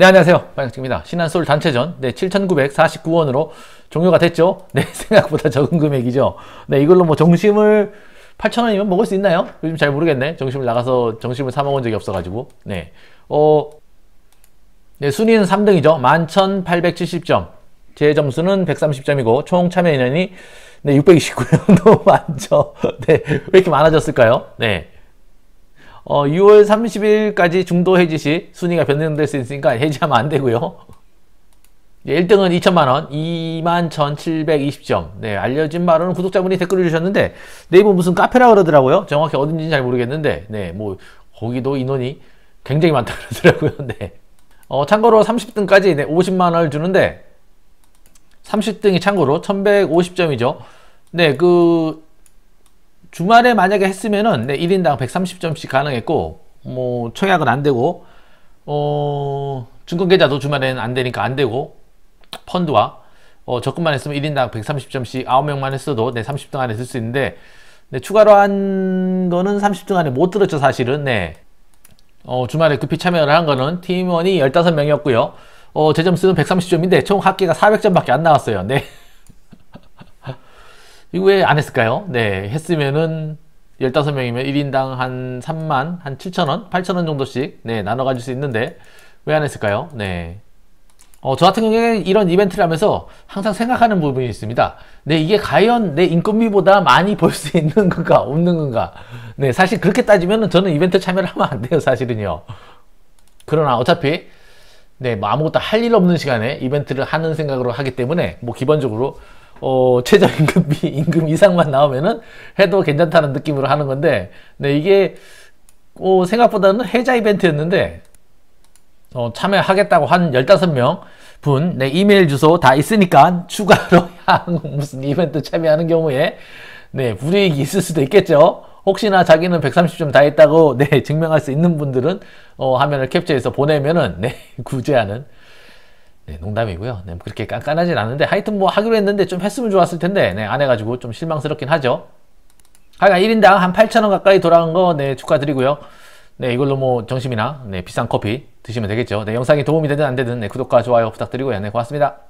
네 안녕하세요 빨강입니다 신한솔 단체전 네 7,949원으로 종료가 됐죠 네 생각보다 적은 금액이죠 네 이걸로 뭐 정심을 8,000원이면 먹을 수 있나요? 요즘 잘 모르겠네 정심을 나가서 정심을 사 먹은 적이 없어가지고 네어 네, 순위는 3등이죠 11,870점 제 점수는 130점이고 총 참여 인원이 네 629명 도무 많죠 네 왜 이렇게 많아졌을까요? 네 어, 6월 30일까지 중도 해지 시 순위가 변경될 수 있으니까 해지하면 안 되고요. 1등은 2천만원, 21,720점. 네, 알려진 바로는 구독자분이 댓글을 주셨는데, 네이버 무슨 카페라 그러더라고요. 정확히 어딘지는 잘 모르겠는데, 네, 뭐, 거기도 인원이 굉장히 많다 그러더라고요. 네. 어, 참고로 30등까지 네, 50만원을 주는데, 30등이 참고로 1,150점이죠. 네, 그, 주말에 만약에 했으면은 네, 1인당 130점씩 가능했고 뭐 청약은 안 되고 어 증권계좌도 주말에는 안 되니까 안 되고 펀드와 어, 적금만 했으면 1인당 130점씩 9명만 했어도 네, 30등 안에 들 수 있는데 네, 추가로 한 거는 30등 안에 못 들었죠 사실은 네. 어, 주말에 급히 참여를 한 거는 팀원이 15명이었고요 어, 제 점수는 130점인데 총 합계가 400점밖에 안 나왔어요 네. 이거 왜 안 했을까요? 네, 했으면은 15명이면 1인당 한 3만, 한 7천원, 8천원 정도씩 네, 나눠 가질 수 있는데 왜 안 했을까요? 네. 어, 저 같은 경우에 는 이런 이벤트를 하면서 항상 생각하는 부분이 있습니다. 네, 이게 과연 내 인건비보다 많이 벌 수 있는 건가, 없는 건가. 네, 사실 그렇게 따지면 은 저는 이벤트 참여를 하면 안 돼요, 사실은요. 그러나 어차피 네, 뭐 아무것도 할 일 없는 시간에 이벤트를 하는 생각으로 하기 때문에 뭐 기본적으로 어, 최저임금비 임금 이상만 나오면은 해도 괜찮다는 느낌으로 하는 건데, 네, 이게, 어, 생각보다는 해자 이벤트였는데, 어, 참여하겠다고 한 15명 분, 네, 이메일 주소 다 있으니까 추가로 무슨 이벤트 참여하는 경우에, 네, 불이익이 있을 수도 있겠죠. 혹시나 자기는 130점 다 했다고, 네, 증명할 수 있는 분들은, 어, 화면을 캡처해서 보내면은, 네, 구제하는, 네, 농담이고요. 네, 뭐 그렇게 깐깐하진 않은데 하여튼 뭐 하기로 했는데 좀 했으면 좋았을 텐데 네, 안 해가지고 좀 실망스럽긴 하죠. 하여간 1인당 한8 0원 가까이 돌아간 거 네, 축하드리고요. 네, 이걸로 뭐 정심이나 네, 비싼 커피 드시면 되겠죠. 네, 영상이 도움이 되든 안 되든 네, 구독과 좋아요 부탁드리고요. 네, 고맙습니다.